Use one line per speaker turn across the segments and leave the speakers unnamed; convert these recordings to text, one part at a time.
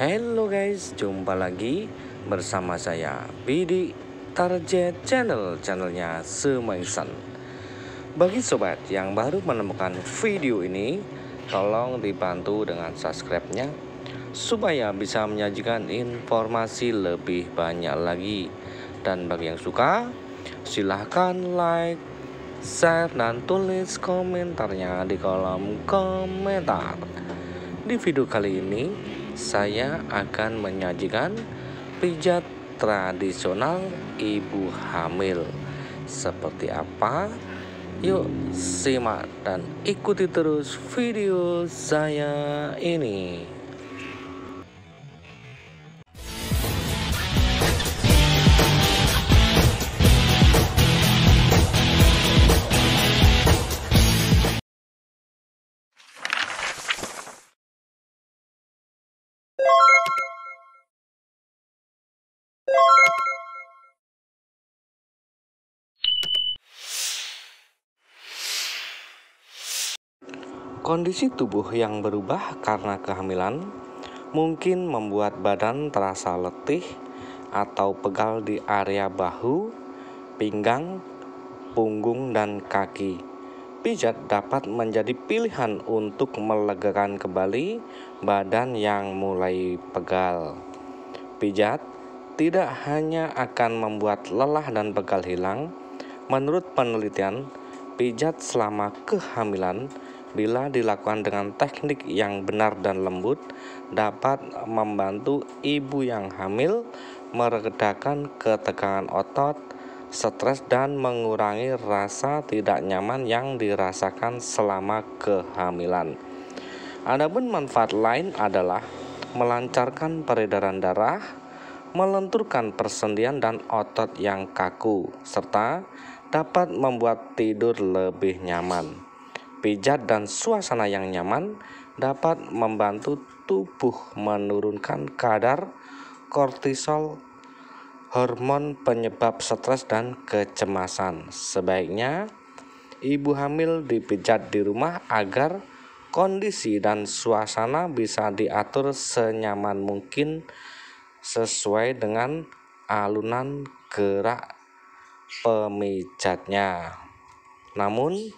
Hello guys, jumpa lagi bersama saya Bidi Target Channel, channelnya Semaisan. Bagi sobat yang baru menemukan video ini, tolong dibantu dengan subscribe-nya supaya bisa menyajikan informasi lebih banyak lagi. Dan bagi yang suka, silahkan like, share, dan tulis komentarnya di kolom komentar. Di video kali ini, saya akan menyajikan pijat tradisional ibu hamil. Seperti apa? Yuk simak dan ikuti terus video saya ini. Kondisi tubuh yang berubah karena kehamilan mungkin membuat badan terasa letih atau pegal di area bahu, pinggang, punggung, dan kaki. Pijat dapat menjadi pilihan untuk melegakan kembali badan yang mulai pegal. Pijat tidak hanya akan membuat lelah dan pegal hilang, menurut penelitian, pijat selama kehamilan bila dilakukan dengan teknik yang benar dan lembut dapat membantu ibu yang hamil meredakan ketegangan otot, stres dan mengurangi rasa tidak nyaman yang dirasakan selama kehamilan. Adapun manfaat lain adalah melancarkan peredaran darah, melenturkan persendian dan otot yang kaku, serta dapat membuat tidur lebih nyaman pijat dan suasana yang nyaman dapat membantu tubuh menurunkan kadar kortisol, hormon penyebab stres dan kecemasan. Sebaiknya ibu hamil dipijat di rumah agar kondisi dan suasana bisa diatur senyaman mungkin sesuai dengan alunan gerak pemijatnya. Namun,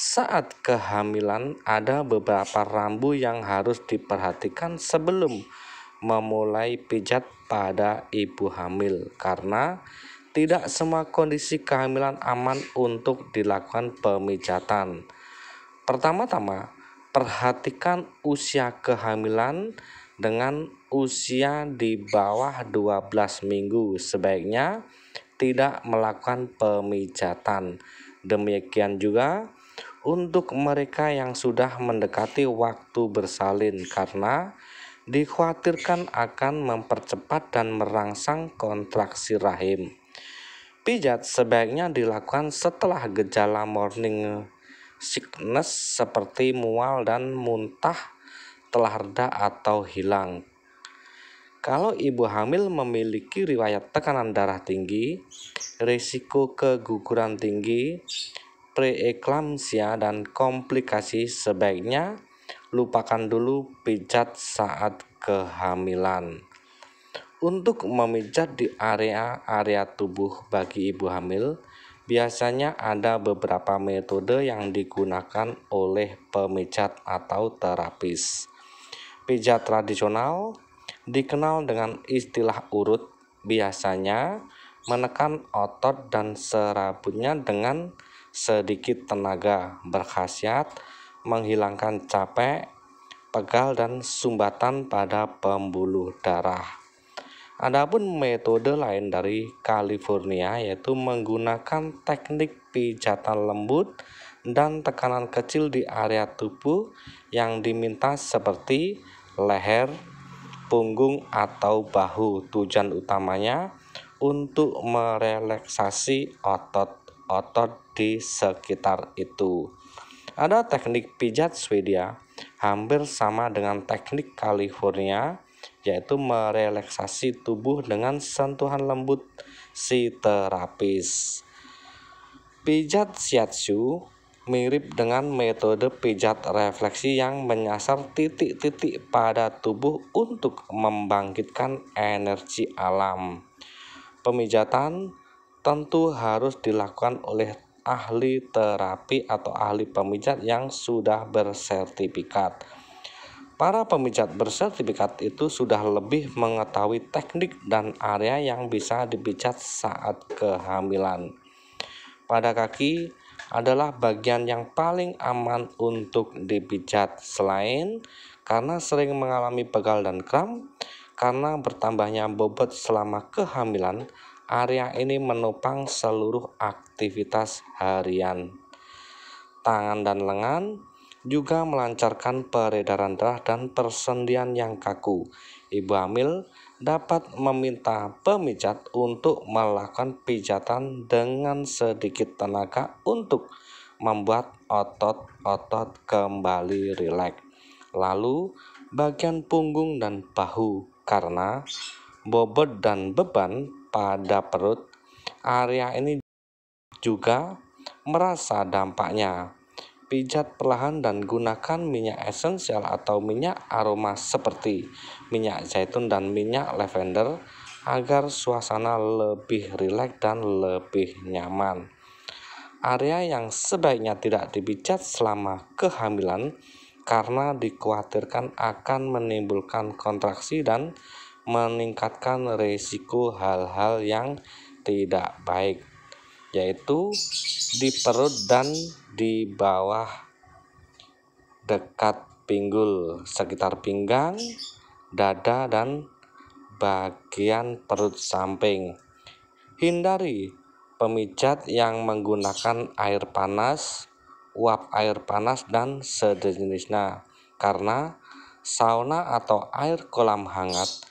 saat kehamilan, ada beberapa rambu yang harus diperhatikan sebelum memulai pijat pada ibu hamil, karena tidak semua kondisi kehamilan aman untuk dilakukan pemijatan. Pertama-tama, perhatikan usia kehamilan dengan usia di bawah 12 minggu. Sebaiknya tidak melakukan pemijatan. Demikian juga untuk mereka yang sudah mendekati waktu bersalin karena dikhawatirkan akan mempercepat dan merangsang kontraksi rahim. Pijat sebaiknya dilakukan setelah gejala morning sickness seperti mual dan muntah telah reda atau hilang. Kalau ibu hamil memiliki riwayat tekanan darah tinggi, risiko keguguran tinggi, preeklamsia dan komplikasi sebaiknya lupakan dulu pijat saat kehamilan. Untuk memijat di area-area tubuh bagi ibu hamil, biasanya ada beberapa metode yang digunakan oleh pemijat atau terapis. Pijat tradisional dikenal dengan istilah urut, biasanya menekan otot dan serabutnya dengan sedikit tenaga berkhasiat, menghilangkan capek, pegal dan sumbatan pada pembuluh darah. Adapun metode lain dari California yaitu menggunakan teknik pijatan lembut dan tekanan kecil di area tubuh yang diminta seperti leher, punggung atau bahu. Tujuan utamanya untuk merelaksasi otot-otot di sekitar itu. Ada teknik pijat Swedia hampir sama dengan teknik California yaitu merelaksasi tubuh dengan sentuhan lembut si terapis. Pijat shiatsu mirip dengan metode pijat refleksi yang menyasar titik-titik pada tubuh untuk membangkitkan energi alam. Pemijatan tentu harus dilakukan oleh ahli terapi atau ahli pemijat yang sudah bersertifikat. Para pemijat bersertifikat itu sudah lebih mengetahui teknik dan area yang bisa dipijat saat kehamilan. Pada kaki adalah bagian yang paling aman untuk dipijat selain karena sering mengalami pegal dan kram, karena bertambahnya bobot selama kehamilan Area ini menopang seluruh aktivitas harian. Tangan dan lengan juga melancarkan peredaran darah dan persendian yang kaku. Ibu hamil dapat meminta pemijat untuk melakukan pijatan dengan sedikit tenaga untuk membuat otot-otot kembali rileks. Lalu bagian punggung dan bahu karena bobot dan beban pada perut, area ini juga merasa dampaknya. Pijat perlahan dan gunakan minyak esensial atau minyak aroma seperti minyak zaitun dan minyak lavender agar suasana lebih rileks dan lebih nyaman. Area yang sebaiknya tidak dipijat selama kehamilan karena dikhawatirkan akan menimbulkan kontraksi dan meningkatkan risiko hal-hal yang tidak baik yaitu di perut dan di bawah dekat pinggul sekitar pinggang, dada dan bagian perut samping. Hindari pemijat yang menggunakan air panas, uap air panas dan sejenisnya karena sauna atau air kolam hangat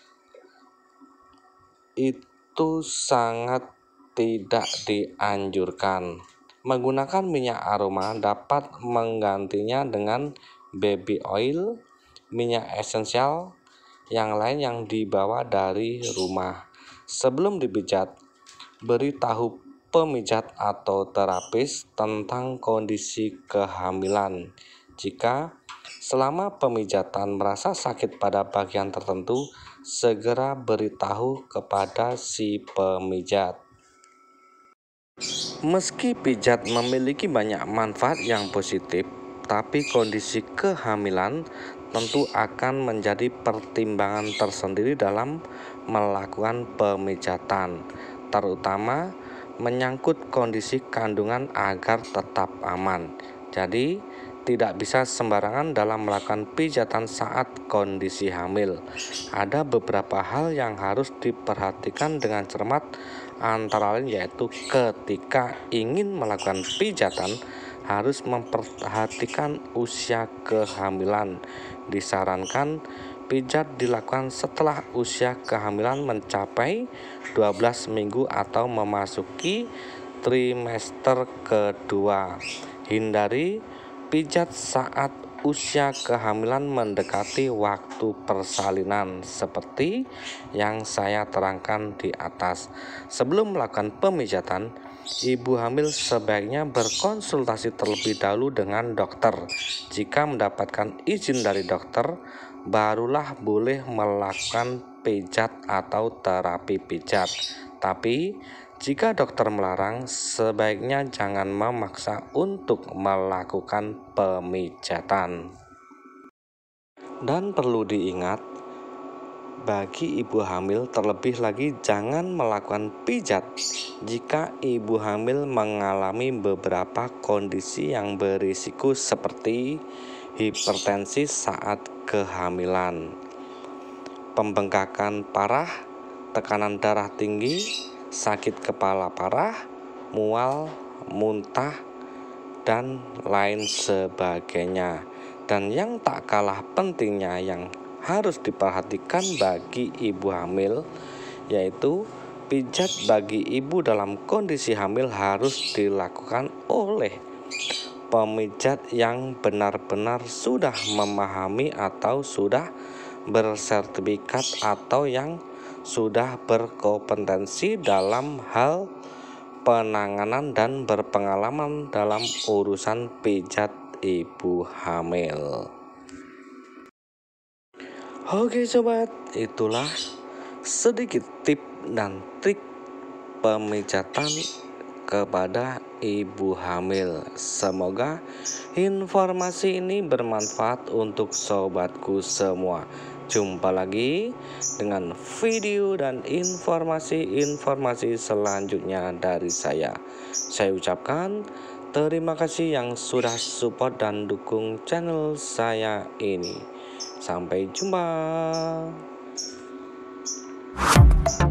itu sangat tidak dianjurkan. Menggunakan minyak aroma dapat menggantinya dengan baby oil, minyak esensial, yang lain yang dibawa dari rumah. Sebelum dipijat, tahu pemijat atau terapis tentang kondisi kehamilan. Jika Selama pemijatan merasa sakit pada bagian tertentu, segera beritahu kepada si pemijat. Meski pijat memiliki banyak manfaat yang positif, tapi kondisi kehamilan tentu akan menjadi pertimbangan tersendiri dalam melakukan pemijatan, terutama menyangkut kondisi kandungan agar tetap aman. Jadi, tidak bisa sembarangan dalam melakukan pijatan saat kondisi hamil. Ada beberapa hal yang harus diperhatikan dengan cermat, antara lain yaitu ketika ingin melakukan pijatan harus memperhatikan usia kehamilan. Disarankan pijat dilakukan setelah usia kehamilan mencapai 12 minggu atau memasuki trimester kedua. Hindari Pijat saat usia kehamilan mendekati waktu persalinan seperti yang saya terangkan di atas. Sebelum melakukan pemijatan, ibu hamil sebaiknya berkonsultasi terlebih dahulu dengan dokter. Jika mendapatkan izin dari dokter, barulah boleh melakukan pijat atau terapi pijat. Tapi jika dokter melarang, sebaiknya jangan memaksa untuk melakukan pemijatan. Dan perlu diingat, bagi ibu hamil terlebih lagi jangan melakukan pijat jika ibu hamil mengalami beberapa kondisi yang berisiko seperti hipertensi saat kehamilan, pembengkakan parah, tekanan darah tinggi, sakit kepala parah, mual, muntah, dan lain sebagainya. Dan yang tak kalah pentingnya yang harus diperhatikan bagi ibu hamil yaitu pijat bagi ibu dalam kondisi hamil harus dilakukan oleh pemijat yang benar-benar sudah memahami atau sudah bersertifikat atau yang sudah berkompetensi dalam hal penanganan dan berpengalaman dalam urusan pijat ibu hamil. Oke sobat, itulah sedikit tip dan trik pemijatan kepada ibu hamil. Semoga informasi ini bermanfaat untuk sobatku semua. Jumpa lagi dengan video dan informasi-informasi selanjutnya dari saya. Saya ucapkan terima kasih yang sudah support dan dukung channel saya ini. Sampai jumpa.